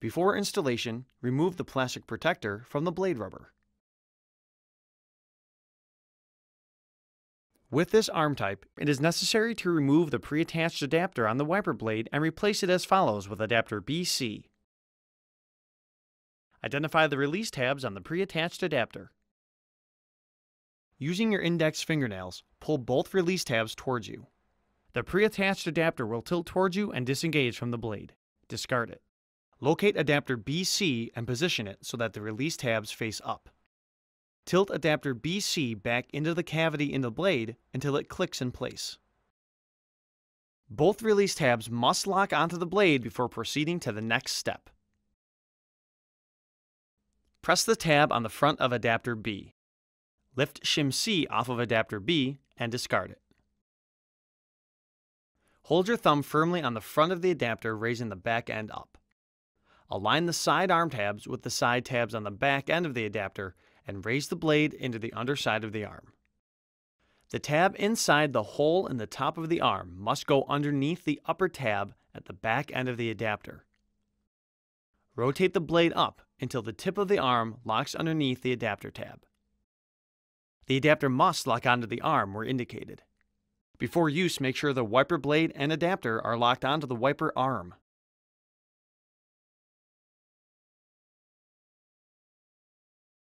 Before installation, remove the plastic protector from the blade rubber. With this arm type, it is necessary to remove the pre-attached adapter on the wiper blade and replace it as follows with adapter BC. Identify the release tabs on the pre-attached adapter. Using your index fingernails, pull both release tabs towards you. The pre-attached adapter will tilt towards you and disengage from the blade. Discard it. Locate adapter BC and position it so that the release tabs face up. Tilt adapter BC back into the cavity in the blade until it clicks in place. Both release tabs must lock onto the blade before proceeding to the next step. Press the tab on the front of adapter B. Lift shim C off of adapter B and discard it. Hold your thumb firmly on the front of the adapter, raising the back end up. Align the side arm tabs with the side tabs on the back end of the adapter and raise the blade into the underside of the arm. The tab inside the hole in the top of the arm must go underneath the upper tab at the back end of the adapter. Rotate the blade up until the tip of the arm locks underneath the adapter tab. The adapter must lock onto the arm where indicated. Before use, make sure the wiper blade and adapter are locked onto the wiper arm.